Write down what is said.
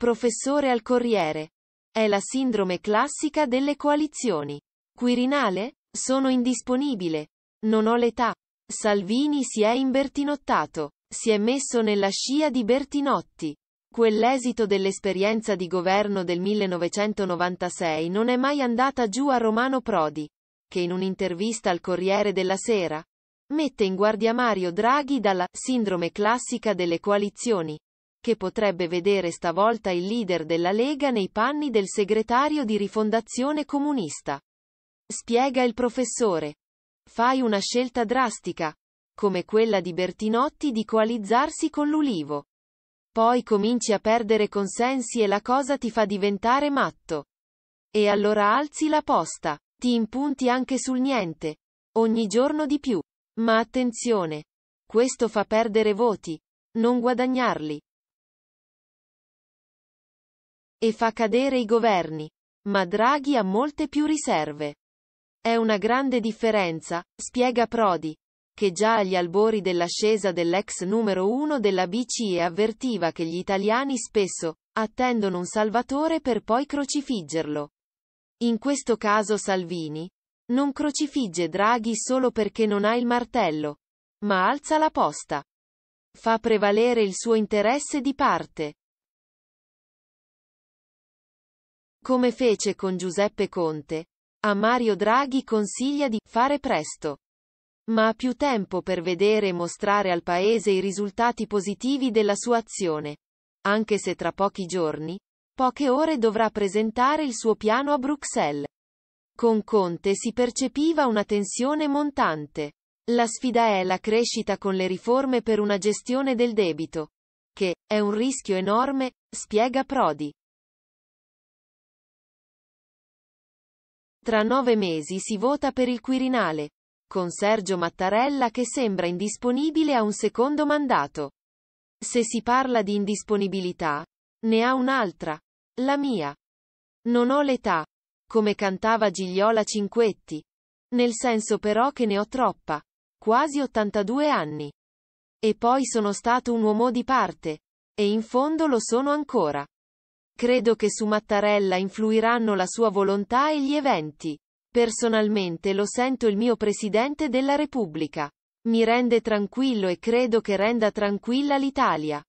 professore al Corriere. È la sindrome classica delle coalizioni. Quirinale? Sono indisponibile. Non ho l'età. Salvini si è imbertinottato. Si è messo nella scia di Bertinotti. Quell'esito dell'esperienza di governo del 1996 non è mai andata giù a Romano Prodi, che in un'intervista al Corriere della Sera mette in guardia Mario Draghi dalla sindrome classica delle coalizioni che potrebbe vedere stavolta il leader della Lega nei panni del segretario di rifondazione comunista. Spiega il professore. Fai una scelta drastica, come quella di Bertinotti di coalizzarsi con l'Ulivo. Poi cominci a perdere consensi e la cosa ti fa diventare matto. E allora alzi la posta, ti impunti anche sul niente, ogni giorno di più. Ma attenzione, questo fa perdere voti, non guadagnarli e fa cadere i governi. Ma Draghi ha molte più riserve. È una grande differenza, spiega Prodi, che già agli albori dell'ascesa dell'ex numero uno della BCE avvertiva che gli italiani spesso attendono un salvatore per poi crocifiggerlo. In questo caso Salvini non crocifigge Draghi solo perché non ha il martello, ma alza la posta. Fa prevalere il suo interesse di parte. Come fece con Giuseppe Conte. A Mario Draghi consiglia di fare presto. Ma ha più tempo per vedere e mostrare al Paese i risultati positivi della sua azione. Anche se tra pochi giorni, poche ore dovrà presentare il suo piano a Bruxelles. Con Conte si percepiva una tensione montante. La sfida è la crescita con le riforme per una gestione del debito, che è un rischio enorme, spiega Prodi. Tra nove mesi si vota per il Quirinale, con Sergio Mattarella che sembra indisponibile a un secondo mandato. Se si parla di indisponibilità, ne ha un'altra, la mia. Non ho l'età, come cantava Gigliola Cinquetti, nel senso però che ne ho troppa, quasi 82 anni. E poi sono stato un uomo di parte, e in fondo lo sono ancora. Credo che su Mattarella influiranno la sua volontà e gli eventi. Personalmente lo sento il mio Presidente della Repubblica. Mi rende tranquillo e credo che renda tranquilla l'Italia.